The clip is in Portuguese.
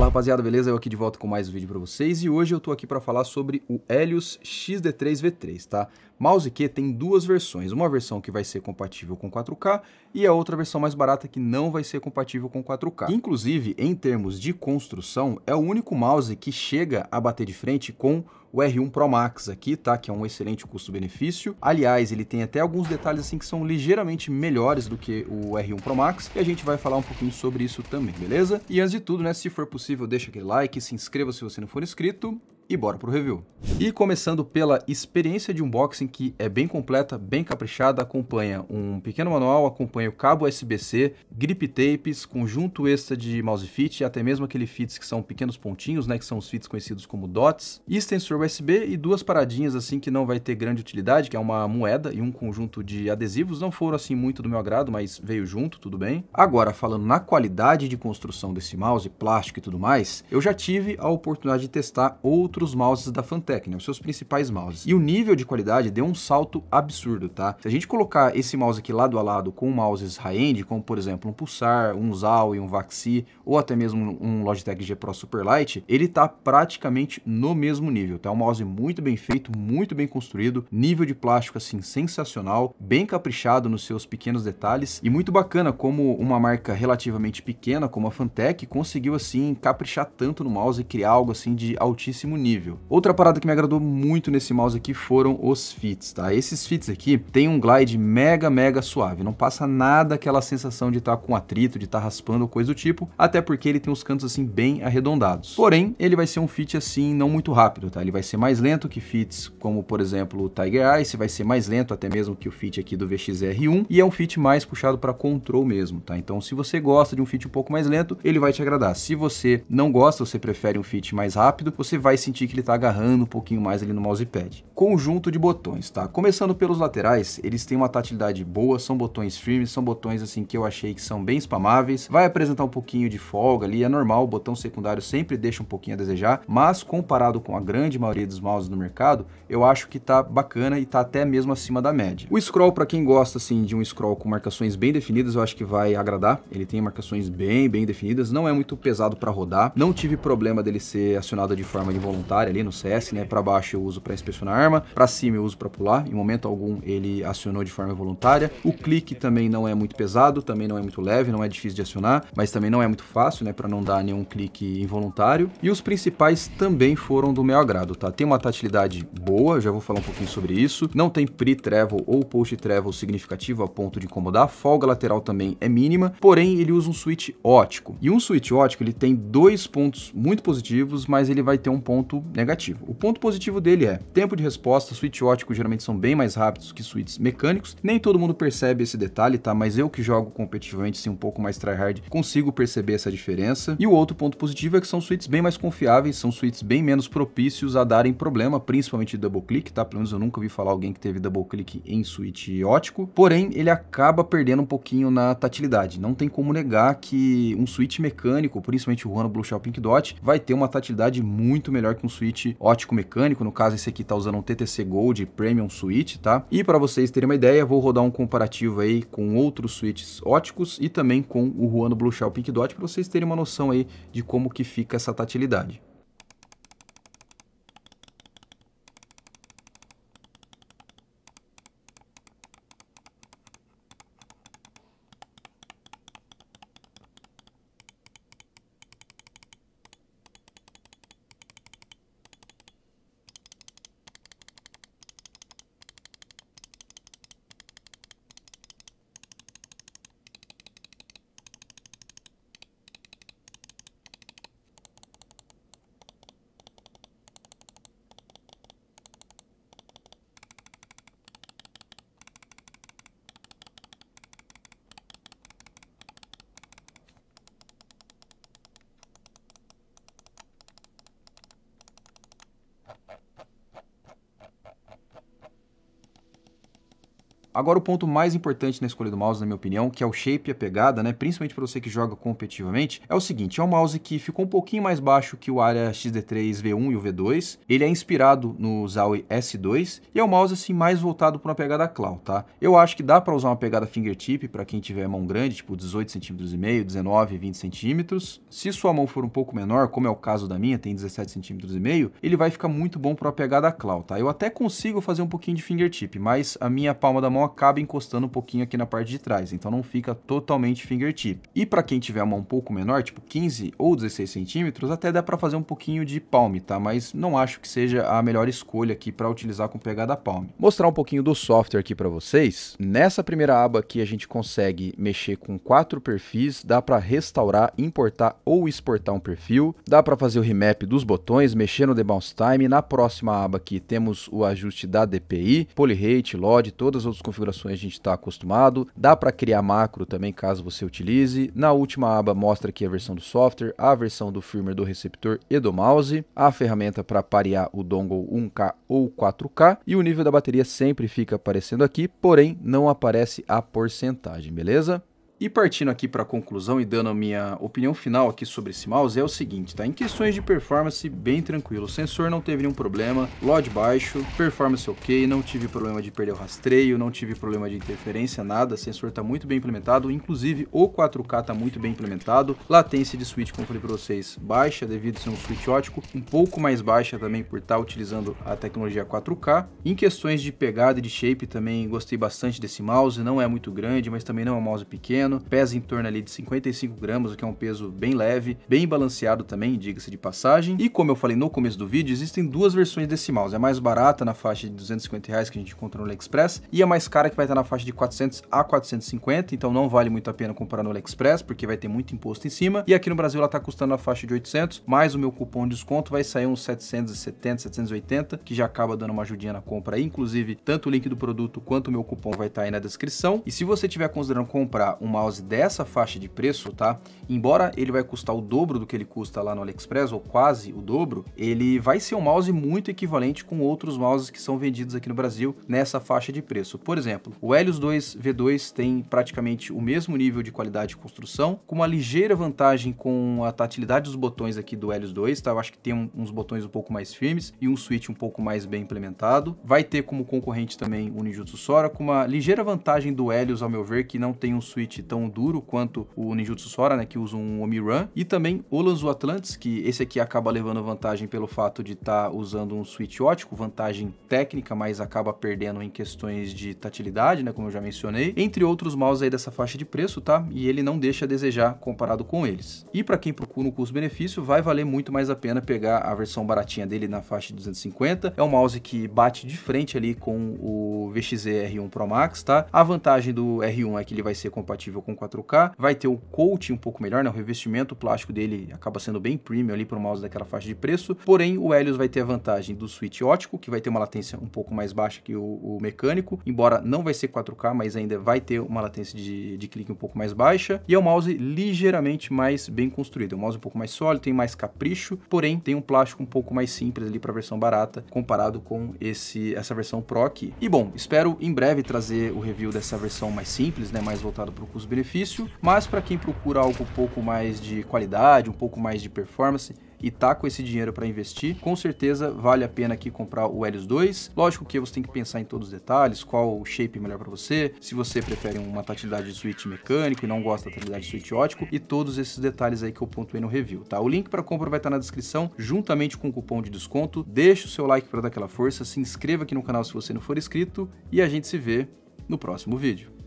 Fala rapaziada, beleza? Eu aqui de volta com mais um vídeo para vocês e hoje eu tô aqui para falar sobre o Helios XD3 V3, tá? Mouse Q tem duas versões, uma versão que vai ser compatível com 4K e a outra versão mais barata que não vai ser compatível com 4K. Inclusive, em termos de construção, é o único mouse que chega a bater de frente com o R1 Pro Max aqui, tá? Que é um excelente custo-benefício. Aliás, ele tem até alguns detalhes assim que são ligeiramente melhores do que o R1 Pro Max, e a gente vai falar um pouquinho sobre isso também, beleza? E antes de tudo, né, se for possível, deixa aquele like, se inscreva se você não for inscrito e bora pro review. E começando pela experiência de unboxing que é bem completa, bem caprichada, acompanha um pequeno manual, acompanha o cabo USB-C, grip tapes, conjunto extra de mouse fit, até mesmo aquele fits que são pequenos pontinhos, né, que são os fits conhecidos como dots, extensor USB e duas paradinhas assim que não vai ter grande utilidade, que é uma moeda e um conjunto de adesivos, não foram assim muito do meu agrado, mas veio junto, tudo bem. Agora, falando na qualidade de construção desse mouse, plástico e tudo mais, eu já tive a oportunidade de testar outro para os mouses da Fantech, né, os seus principais mouses. E o nível de qualidade deu um salto absurdo, tá? Se a gente colocar esse mouse aqui lado a lado com mouses high-end, como por exemplo um Pulsar, um Zal e um Vaxi, ou até mesmo um Logitech G Pro Superlight, ele tá praticamente no mesmo nível, tá? É um mouse muito bem feito, muito bem construído, nível de plástico assim sensacional, bem caprichado nos seus pequenos detalhes e muito bacana como uma marca relativamente pequena como a Fantech conseguiu assim caprichar tanto no mouse e criar algo assim de altíssimo nível nível. Outra parada que me agradou muito nesse mouse aqui foram os fits, tá? Esses fits aqui tem um glide mega, mega suave, não passa nada aquela sensação de estar tá com atrito, de estar tá raspando ou coisa do tipo, até porque ele tem os cantos assim bem arredondados. Porém, ele vai ser um fit assim não muito rápido, tá? Ele vai ser mais lento que fits como, por exemplo, o Tiger Ice, vai ser mais lento até mesmo que o fit aqui do VXR1 e é um fit mais puxado para control mesmo, tá? Então, se você gosta de um fit um pouco mais lento, ele vai te agradar. Se você não gosta, você prefere um fit mais rápido, você vai se sentir que ele está agarrando um pouquinho mais ali no mousepad. Conjunto de botões, tá? Começando pelos laterais, eles têm uma tatilidade boa, são botões firmes, são botões assim que eu achei que são bem spamáveis. Vai apresentar um pouquinho de folga ali, é normal, o botão secundário sempre deixa um pouquinho a desejar, mas comparado com a grande maioria dos mouses no mercado, eu acho que tá bacana e tá até mesmo acima da média. O scroll, para quem gosta assim de um scroll com marcações bem definidas, eu acho que vai agradar. Ele tem marcações bem, bem definidas, não é muito pesado para rodar, não tive problema dele ser acionado de forma involuntária voluntária ali no CS, né? Para baixo eu uso para inspecionar a arma, para cima eu uso para pular. Em momento algum ele acionou de forma voluntária. O clique também não é muito pesado, também não é muito leve, não é difícil de acionar, mas também não é muito fácil, né? Para não dar nenhum clique involuntário. E os principais também foram do meu agrado, tá? Tem uma tatilidade boa, já vou falar um pouquinho sobre isso. Não tem pre-travel ou post-travel significativo a ponto de incomodar. folga lateral também é mínima, porém ele usa um switch ótico. E um switch ótico ele tem dois pontos muito positivos, mas ele vai ter um ponto ponto negativo. O ponto positivo dele é tempo de resposta, switch ótico geralmente são bem mais rápidos que switches mecânicos. Nem todo mundo percebe esse detalhe, tá? Mas eu que jogo competitivamente, assim, um pouco mais tryhard, consigo perceber essa diferença. E o outro ponto positivo é que são switches bem mais confiáveis, são switches bem menos propícios a darem problema, principalmente double click, tá? Pelo menos eu nunca vi falar alguém que teve double click em switch ótico. Porém, ele acaba perdendo um pouquinho na tatilidade. Não tem como negar que um switch mecânico, principalmente o One Blue Shell Pink Dot, vai ter uma tatilidade muito melhor com suíte ótico mecânico, no caso esse aqui tá usando um TTC Gold Premium Suite, tá? E para vocês terem uma ideia, vou rodar um comparativo aí com outros suítes óticos e também com o Ruano Blue Shell Pink Dot para vocês terem uma noção aí de como que fica essa tatilidade. Agora o ponto mais importante na escolha do mouse, na minha opinião, que é o shape e a pegada, né? Principalmente para você que joga competitivamente, é o seguinte: é um mouse que ficou um pouquinho mais baixo que o área XD3 V1 e o V2. Ele é inspirado no Huawei S2 e é um mouse assim mais voltado para uma pegada claw, tá? Eu acho que dá para usar uma pegada fingertip para quem tiver mão grande, tipo 18 cm e meio, 19, 20 cm. Se sua mão for um pouco menor, como é o caso da minha, tem 17 cm e meio, ele vai ficar muito bom para uma pegada claw, tá? Eu até consigo fazer um pouquinho de fingertip, mas a minha palma da mão mão acaba encostando um pouquinho aqui na parte de trás, então não fica totalmente fingertip. E para quem tiver a mão um pouco menor, tipo 15 ou 16 centímetros, até dá para fazer um pouquinho de palme, tá? Mas não acho que seja a melhor escolha aqui para utilizar com pegada palme. Mostrar um pouquinho do software aqui para vocês. Nessa primeira aba aqui a gente consegue mexer com quatro perfis, dá para restaurar, importar ou exportar um perfil, dá para fazer o remap dos botões, mexer no debounce time. Na próxima aba aqui temos o ajuste da DPI, polyrate, LOD, todas as outras configurações a gente está acostumado. Dá para criar macro também caso você utilize. Na última aba mostra aqui a versão do software, a versão do firmware do receptor e do mouse, a ferramenta para parear o dongle 1K ou 4K e o nível da bateria sempre fica aparecendo aqui, porém não aparece a porcentagem, beleza? E partindo aqui para a conclusão e dando a minha opinião final aqui sobre esse mouse é o seguinte, tá? Em questões de performance, bem tranquilo. O sensor não teve nenhum problema, LOD baixo, performance ok, não tive problema de perder o rastreio, não tive problema de interferência, nada. O sensor está muito bem implementado, inclusive o 4K está muito bem implementado. Latência de switch, como falei para vocês, baixa devido a ser um switch ótico, um pouco mais baixa também por estar tá utilizando a tecnologia 4K. Em questões de pegada e de shape também gostei bastante desse mouse, não é muito grande, mas também não é um mouse pequeno pesa em torno ali de 55 gramas, o que é um peso bem leve, bem balanceado também, diga-se de passagem. E como eu falei no começo do vídeo, existem duas versões desse mouse, a é mais barata na faixa de 250 reais que a gente encontra no AliExpress e a é mais cara que vai estar na faixa de 400 a 450, então não vale muito a pena comprar no AliExpress porque vai ter muito imposto em cima. E aqui no Brasil ela está custando na faixa de 800, mais o meu cupom de desconto vai sair uns 770, 780, que já acaba dando uma ajudinha na compra aí. Inclusive, tanto o link do produto quanto o meu cupom vai estar aí na descrição. E se você estiver considerando comprar uma mouse dessa faixa de preço, tá? Embora ele vai custar o dobro do que ele custa lá no AliExpress, ou quase o dobro, ele vai ser um mouse muito equivalente com outros mouses que são vendidos aqui no Brasil nessa faixa de preço. Por exemplo, o Helios 2 V2 tem praticamente o mesmo nível de qualidade de construção, com uma ligeira vantagem com a tatilidade dos botões aqui do Helios 2, tá? Eu acho que tem um, uns botões um pouco mais firmes e um switch um pouco mais bem implementado. Vai ter como concorrente também o Ninjutsu Sora, com uma ligeira vantagem do Helios, ao meu ver, que não tem um switch tão duro quanto o Ninjutsu Sora, né, que usa um Omi-Run, e também o Olanzu Atlantis, que esse aqui acaba levando vantagem pelo fato de estar tá usando um switch ótico, vantagem técnica, mas acaba perdendo em questões de tatilidade, né, como eu já mencionei, entre outros mouse aí dessa faixa de preço, tá? E ele não deixa a desejar comparado com eles. E para quem procura um custo-benefício, vai valer muito mais a pena pegar a versão baratinha dele na faixa de 250. É um mouse que bate de frente ali com o VXE R1 Pro Max, tá? A vantagem do R1 é que ele vai ser compatível compatível com 4K, vai ter o coating um pouco melhor, né? O revestimento plástico dele acaba sendo bem premium ali para o mouse daquela faixa de preço. Porém, o Helios vai ter a vantagem do switch ótico, que vai ter uma latência um pouco mais baixa que o, o mecânico, embora não vai ser 4K, mas ainda vai ter uma latência de, de clique um pouco mais baixa. E é um mouse ligeiramente mais bem construído, é um mouse um pouco mais sólido, tem mais capricho, porém tem um plástico um pouco mais simples ali para a versão barata, comparado com esse essa versão Pro aqui. E bom, espero em breve trazer o review dessa versão mais simples, né, mais voltado para o custo-benefício, mas para quem procura algo um pouco mais de qualidade, um pouco mais de performance, e tá com esse dinheiro para investir, com certeza vale a pena aqui comprar o Helios 2. Lógico que você tem que pensar em todos os detalhes, qual o shape é melhor para você, se você prefere uma tatividade de switch mecânico e não gosta da tatividade de switch ótico e todos esses detalhes aí que eu pontuei no review, tá? O link para compra vai estar tá na descrição, juntamente com o cupom de desconto. Deixa o seu like para dar aquela força, se inscreva aqui no canal se você não for inscrito e a gente se vê no próximo vídeo.